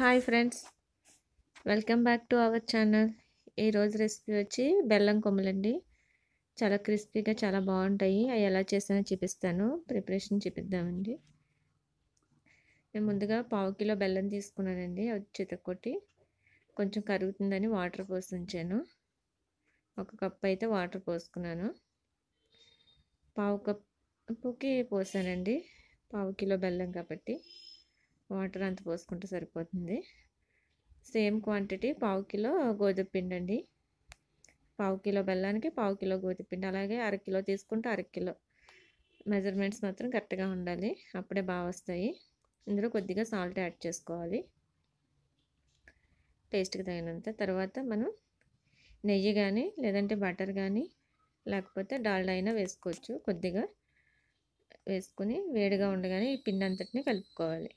hi friends welcome back to our channel ఈరోజు recipe వచ్చి బెల్లం కొమ్మలండి చాలా క్రిస్పీగా చాలా బాగుంటాయి అవి ఎలా చేసానో చూపిస్తాను ప్రిపరేషన్ చూపిద్దామండి నేను ముందుగా పావు కిలో బెల్లం తీసుకున్నానండి అది చితక్కొట్టి కొంచెం కరుగుతుందని వాటర్ పోసి ఉంచాను ఒక కప్ అయితే వాటర్ పోసుకున్నాను పావు కప్పుకి పోసానండి పావు కిలో బెల్లం కాబట్టి వాటర్ అంత పోసుకుంటే సరిపోతుంది సేమ్ క్వాంటిటీ పావు కిలో గోధుమ పిండి అండి పావు కిలో బెల్లానికి పావు కిలో గోధుమ పిండి అలాగే అరకిలో తీసుకుంటే అరకిలో మెజర్మెంట్స్ మాత్రం కరెక్ట్గా ఉండాలి అప్పుడే బాగా వస్తాయి ఇందులో కొద్దిగా సాల్ట్ యాడ్ చేసుకోవాలి టేస్ట్కి తగినంత తర్వాత మనం నెయ్యి కానీ లేదంటే బటర్ కానీ లేకపోతే డాల్డా అయినా వేసుకోవచ్చు కొద్దిగా వేసుకుని వేడిగా ఉండగానే ఈ పిండి అంతటిని కలుపుకోవాలి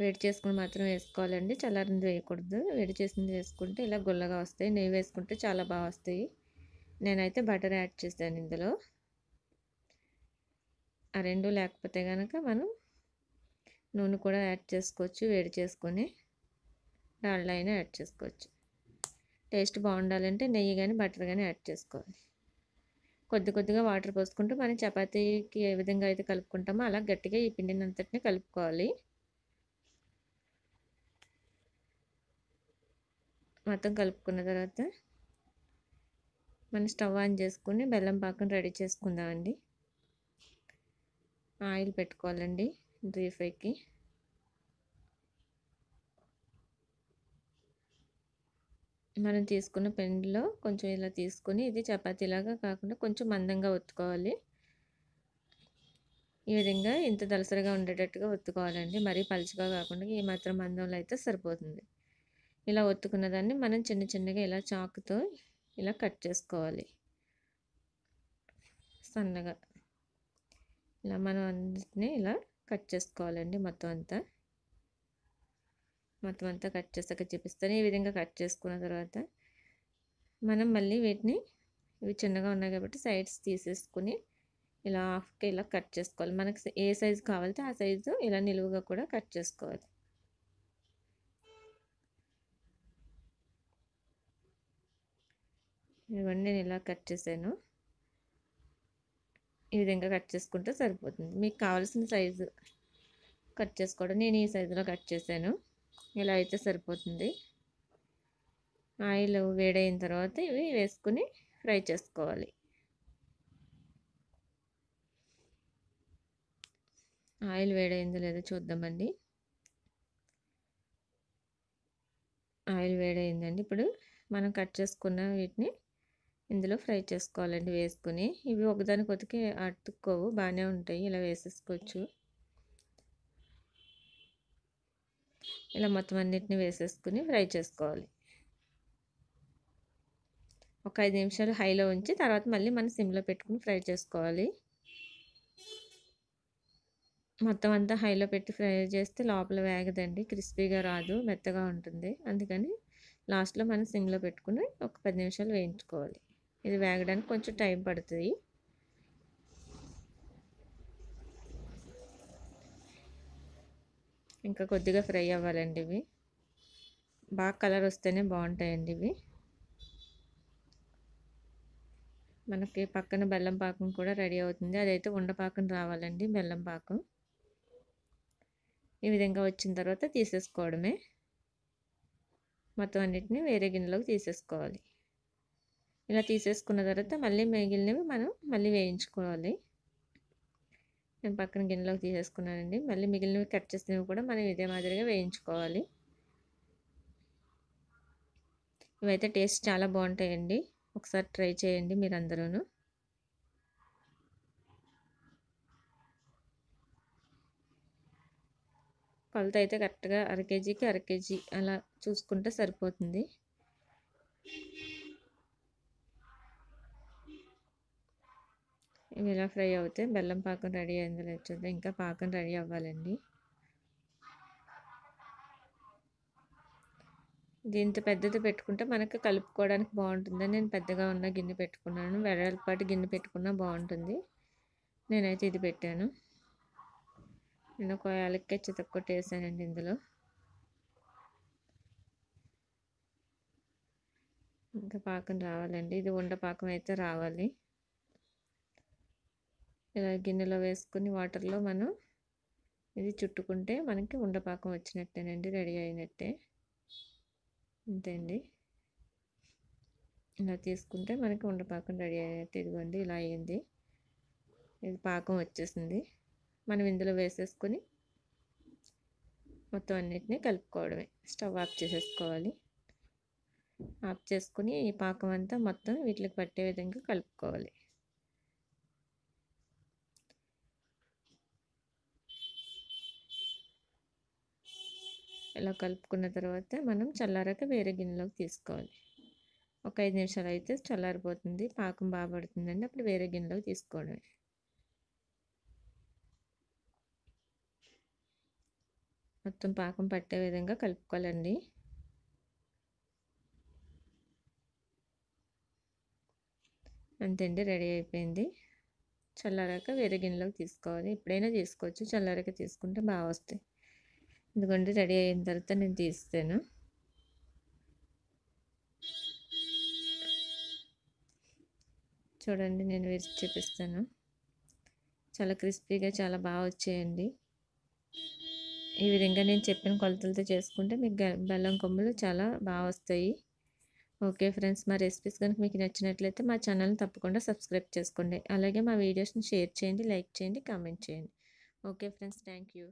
వేడి చేసుకుని మాత్రం వేసుకోవాలండి చల్లారింది వేయకూడదు వేడి చేసింది వేసుకుంటే ఇలా గుల్లగా వస్తాయి నెయ్యి వేసుకుంటే చాలా బాగా వస్తాయి నేనైతే బటర్ యాడ్ చేశాను ఇందులో ఆ రెండు లేకపోతే కనుక మనం నూనె కూడా యాడ్ చేసుకోవచ్చు వేడి చేసుకొని రాళ్ళు అయినా యాడ్ చేసుకోవచ్చు టేస్ట్ బాగుండాలంటే నెయ్యి కానీ బటర్ కానీ యాడ్ చేసుకోవాలి కొద్ది కొద్దిగా వాటర్ పోసుకుంటూ మనం చపాతీకి ఏ విధంగా అయితే కలుపుకుంటామో అలా గట్టిగా ఈ పిండిని కలుపుకోవాలి మొత్తం కలుపుకున్న తర్వాత మనం స్టవ్ ఆన్ చేసుకుని బెల్లం పాకం రెడీ చేసుకుందామండి ఆయిల్ పెట్టుకోవాలండి డ్రీ ఫ్రైకి మనం తీసుకున్న పెండ్లో కొంచెం ఇలా తీసుకొని ఇది చపాతీలాగా కాకుండా కొంచెం మందంగా ఒత్తుకోవాలి ఈ విధంగా ఇంత దలసరిగా ఉండేటట్టుగా ఒత్తుకోవాలండి మరీ పలుచగా కాకుండా ఏమాత్రం మాత్రం మందంలో అయితే సరిపోతుంది ఇలా ఒత్తుకున్న దాన్ని మనం చిన్న చిన్నగా ఇలా చాకుతో ఇలా కట్ చేసుకోవాలి సన్నగా ఇలా మనం అన్నిటిని ఇలా కట్ చేసుకోవాలండి మొత్తం అంతా మొత్తం అంతా కట్ చేసాక చూపిస్తాను ఈ విధంగా కట్ చేసుకున్న తర్వాత మనం మళ్ళీ వీటిని ఇవి చిన్నగా ఉన్నాయి కాబట్టి సైడ్స్ తీసేసుకుని ఇలా హాఫ్కి ఇలా కట్ చేసుకోవాలి మనకి ఏ సైజు కావాలంటే ఆ సైజు ఇలా నిలువుగా కూడా కట్ చేసుకోవాలి ఇవన్నీ నేను ఇలా కట్ చేశాను ఈ విధంగా కట్ చేసుకుంటే సరిపోతుంది మీకు కావాల్సిన సైజు కట్ చేసుకోవడం నేను ఈ సైజులో కట్ చేశాను ఇలా అయితే సరిపోతుంది ఆయిల్ వేడైన తర్వాత ఇవి వేసుకుని ఫ్రై చేసుకోవాలి ఆయిల్ వేడైందో లేదో చూద్దామండి ఆయిల్ వేడైందండి ఇప్పుడు మనం కట్ చేసుకున్న వీటిని ఇందులో ఫ్రై చేసుకోవాలండి వేసుకుని ఇవి ఒకదాని కొద్దికి అతుక్కోవు బాగానే ఉంటాయి ఇలా వేసేసుకోవచ్చు ఇలా మొత్తం అన్నిటిని వేసేసుకుని ఫ్రై చేసుకోవాలి ఒక ఐదు నిమిషాలు హైలో ఉంచి తర్వాత మళ్ళీ మనం సిమ్లో పెట్టుకుని ఫ్రై చేసుకోవాలి మొత్తం అంతా హైలో పెట్టి ఫ్రై చేస్తే లోపల వేగదండి క్రిస్పీగా రాదు మెత్తగా ఉంటుంది అందుకని లాస్ట్లో మనం సిమ్లో పెట్టుకుని ఒక పది నిమిషాలు వేయించుకోవాలి ఇది వేగడానికి కొంచెం టైం పడుతుంది ఇంకా కొద్దిగా ఫ్రై అవ్వాలండి ఇవి బాగా కలర్ వస్తేనే బాగుంటాయండి ఇవి మనకి పక్కన బెల్లం పాకం కూడా రెడీ అవుతుంది అదైతే ఉండపాకం రావాలండి బెల్లం పాకం ఈ విధంగా వచ్చిన తర్వాత తీసేసుకోవడమే మొత్తం అన్నిటిని వేరే గిన్నెలోకి తీసేసుకోవాలి ఇలా తీసేసుకున్న తర్వాత మళ్ళీ మిగిలినవి మనం మళ్ళీ వేయించుకోవాలి నేను పక్కన గిన్నెలోకి తీసేసుకున్నానండి మళ్ళీ మిగిలినవి కట్ చేసినవి కూడా మనం ఇదే మాదిరిగా వేయించుకోవాలి ఇవైతే టేస్ట్ చాలా బాగుంటాయండి ఒకసారి ట్రై చేయండి మీరందరూ కొలత అయితే కరెక్ట్గా అర కేజీకి అర కేజీ అలా చూసుకుంటే సరిపోతుంది ఇవి ఇలా ఫ్రై అవుతే బెల్లం పాకం రెడీ అయింది లేదు ఇంకా పాకం రెడీ అవ్వాలండి దీంతో పెద్దది పెట్టుకుంటే మనకు కలుపుకోవడానికి బాగుంటుందని నేను పెద్దగా ఉన్న గిన్నె పెట్టుకున్నాను పాటు గిన్నె పెట్టుకున్నా బాగుంటుంది నేనైతే ఇది పెట్టాను నేను ఒక యాలక్కాయ తక్కువ వేసానండి ఇందులో ఇంకా పాకం రావాలండి ఇది ఉండ పాకం అయితే రావాలి ఇలా గిన్నెలో వేసుకుని వాటర్లో మనం ఇది చుట్టుకుంటే మనకి ఉండపాకం వచ్చినట్టేనండి రెడీ అయినట్టే అంతే అండి ఇలా తీసుకుంటే మనకి ఉండపాకం రెడీ అయినట్టు ఇదిగోండి ఇలా అయింది ఇది పాకం వచ్చేసింది మనం ఇందులో వేసేసుకొని మొత్తం అన్నిటినీ కలుపుకోవడమే స్టవ్ ఆఫ్ చేసేసుకోవాలి ఆఫ్ చేసుకుని ఈ పాకం అంతా మొత్తం వీటికి పట్టే విధంగా కలుపుకోవాలి ఇలా కలుపుకున్న తర్వాత మనం చల్లారాక వేరే గిన్నెలోకి తీసుకోవాలి ఒక ఐదు నిమిషాలు అయితే చల్లారిపోతుంది పాకం బాగా పడుతుందండి అప్పుడు వేరే గిన్నెలోకి తీసుకోవడమే మొత్తం పాకం పట్టే విధంగా కలుపుకోవాలండి అండి రెడీ అయిపోయింది చల్లారాక వేరే గిన్నెలోకి తీసుకోవాలి ఎప్పుడైనా తీసుకోవచ్చు చల్లారాక తీసుకుంటే బాగా వస్తాయి ఎందుకంటే రెడీ అయిన తర్వాత నేను తీస్తాను చూడండి నేను వేసి చూపిస్తాను చాలా క్రిస్పీగా చాలా బాగా వచ్చాయండి ఈ విధంగా నేను చెప్పిన కొలతలతో చేసుకుంటే మీకు బెల్లం కొమ్ములు చాలా బాగా వస్తాయి ఓకే ఫ్రెండ్స్ మా రెసిపీస్ కనుక మీకు నచ్చినట్లయితే మా ఛానల్ని తప్పకుండా సబ్స్క్రైబ్ చేసుకోండి అలాగే మా వీడియోస్ని షేర్ చేయండి లైక్ చేయండి కామెంట్ చేయండి ఓకే ఫ్రెండ్స్ థ్యాంక్ యూ